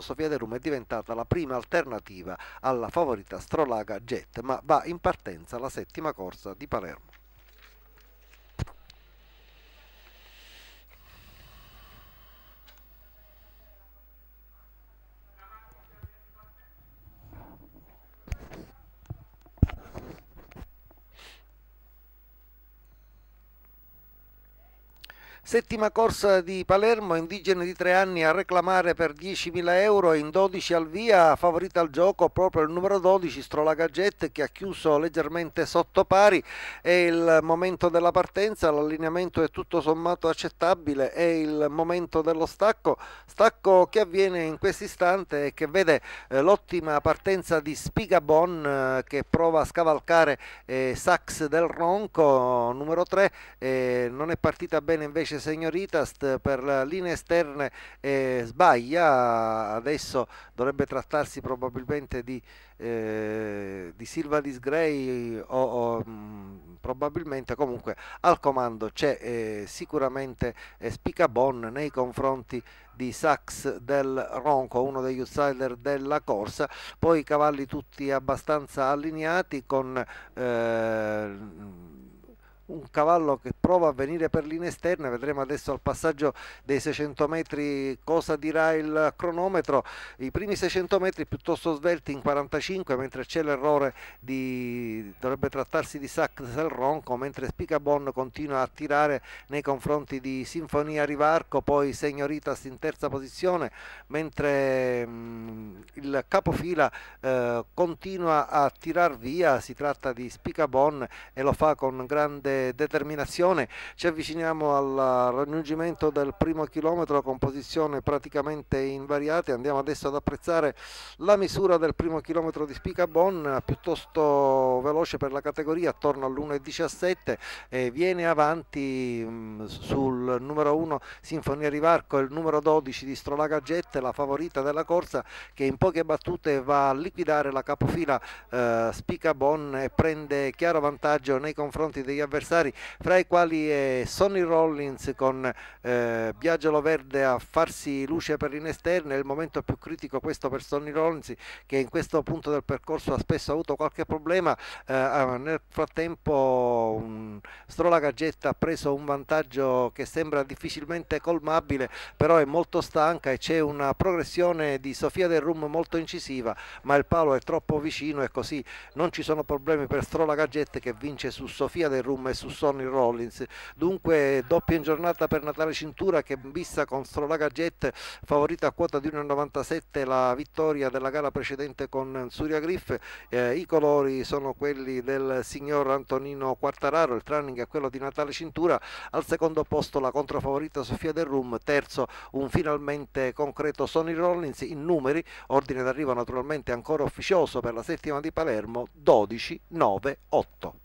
Sofia de Rum è diventata la prima alternativa alla favorita Strolaga Jet, ma va in partenza la settima corsa di Palermo. Settima corsa di Palermo, indigene di tre anni a reclamare per 10.000 euro in 12 al via, favorita al gioco proprio il numero 12 Strola Gaggette che ha chiuso leggermente sotto pari, è il momento della partenza, l'allineamento è tutto sommato accettabile, è il momento dello stacco, stacco che avviene in questo istante e che vede eh, l'ottima partenza di Spigabon eh, che prova a scavalcare eh, Sax del Ronco, numero 3, non è partita bene invece invece Segnoritas per linee esterne eh, sbaglia, adesso dovrebbe trattarsi probabilmente di, eh, di Silva Disgrey o, o mh, mm, probabilmente comunque al comando c'è eh, sicuramente eh, Spicabon nei confronti di Sachs del Ronco, uno degli outsider della corsa, poi i cavalli tutti abbastanza allineati con eh, un cavallo che prova a venire per linea esterna, vedremo adesso al passaggio dei 600 metri cosa dirà il cronometro, i primi 600 metri piuttosto svelti in 45 mentre c'è l'errore di dovrebbe trattarsi di Sac del Ronco mentre Spicabon continua a tirare nei confronti di Sinfonia Rivarco, poi Signoritas in terza posizione mentre mh, mm, il capofila eh, continua a tirar via, si tratta di Spicabon e lo fa con grande determinazione, ci avviciniamo al raggiungimento del primo chilometro con posizione praticamente invariate, andiamo adesso ad apprezzare la misura del primo chilometro di Spicabon, piuttosto veloce per la categoria, attorno all'1.17 e viene avanti mm, sul numero 1 Sinfonia Rivarco, il numero 12 di Strolaga Jet la favorita della corsa che in poche battute va a liquidare la capofila eh, Spicabon e prende chiaro vantaggio nei confronti degli avversari avversari, fra i quali è Sonny Rollins con eh, Biagelo Verde a farsi luce per in esterna, è il momento più critico questo per Sonny Rollins che in questo punto del percorso ha spesso avuto qualche problema, eh, nel frattempo um, Strola Gadget ha preso un vantaggio che sembra difficilmente colmabile, però è molto stanca e c'è una progressione di Sofia del Rum molto incisiva, ma il palo è troppo vicino e così non ci sono problemi per Strola Gadget che vince su Sofia del Rum e e su Sonny Rollins. Dunque doppia in giornata per Natale Cintura che vista con Strolaga Jet favorita a quota di 1,97 la vittoria della gara precedente con Suria Griff. Eh, I colori sono quelli del signor Antonino Quartararo, il training è quello di Natale Cintura. Al secondo posto la controfavorita Sofia Del Rum, terzo un finalmente concreto Sonny Rollins in numeri, ordine d'arrivo naturalmente ancora ufficioso per la settima di Palermo 12-9-8.